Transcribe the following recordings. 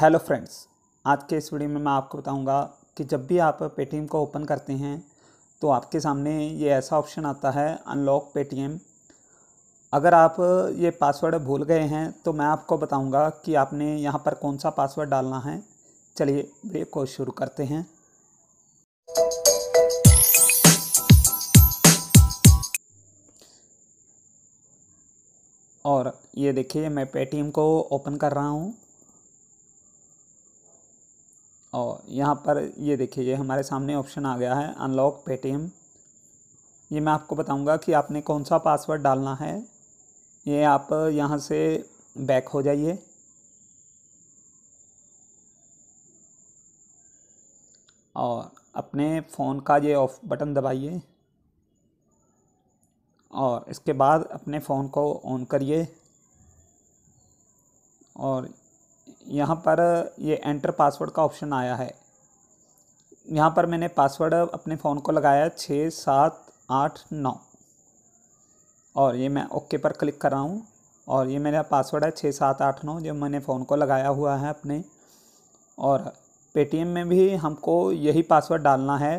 hello friends आज के इस वीडियो में मैं आपको बताऊंगा कि जब भी आप पेटीएम को ओपन करते हैं तो आपके सामने ये ऐसा ऑप्शन आता है अनलॉक पेटीएम अगर आप ये पासवर्ड भूल गए हैं तो मैं आपको बताऊंगा कि आपने यहाँ पर कौन सा पासवर्ड डालना है चलिए वीडियो को शुरू करते हैं और ये देखिए मैं पेटीएम को ओपन कर रहा हूँ और यहाँ पर ये देखिए ये हमारे सामने ऑप्शन आ गया है अनलॉक पेटीएम ये मैं आपको बताऊंगा कि आपने कौन सा पासवर्ड डालना है ये आप यहाँ से बैक हो जाइए और अपने फ़ोन का ये ऑफ बटन दबाइए और इसके बाद अपने फ़ोन को ऑन करिए और यहाँ पर ये एंटर पासवर्ड का ऑप्शन आया है यहाँ पर मैंने पासवर्ड अपने फ़ोन को लगाया छः सात आठ नौ और ये मैं ओके पर क्लिक कर रहा हूँ और ये मेरा पासवर्ड है छः सात आठ नौ जो मैंने फ़ोन को लगाया हुआ है अपने और पेटीएम में भी हमको यही पासवर्ड डालना है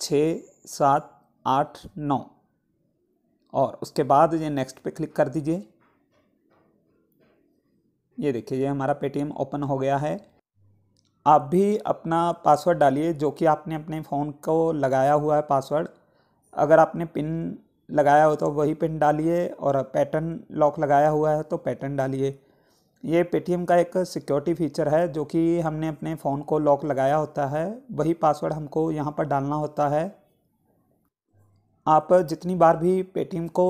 छः सात आठ नौ और उसके बाद ये नेक्स्ट पे क्लिक कर दीजिए ये देखिए ये हमारा पेटीएम ओपन हो गया है आप भी अपना पासवर्ड डालिए जो कि आपने अपने फ़ोन को लगाया हुआ है पासवर्ड अगर आपने पिन लगाया हो तो वही पिन डालिए और पैटर्न लॉक लगाया हुआ है तो पैटर्न डालिए ये पेटीएम का एक सिक्योरिटी फीचर है जो कि हमने अपने फ़ोन को लॉक लगाया होता है वही पासवर्ड हमको यहाँ पर डालना होता है आप जितनी बार भी पेटीएम को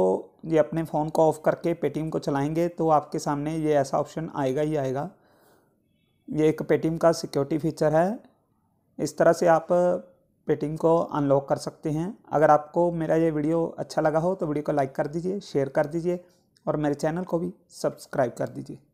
ये अपने फ़ोन को ऑफ़ करके पेटीएम को चलाएंगे तो आपके सामने ये ऐसा ऑप्शन आएगा ही आएगा ये एक पेटीएम का सिक्योरिटी फीचर है इस तरह से आप पेटीएम को अनलॉक कर सकते हैं अगर आपको मेरा ये वीडियो अच्छा लगा हो तो वीडियो को लाइक कर दीजिए शेयर कर दीजिए और मेरे चैनल को भी सब्सक्राइब कर दीजिए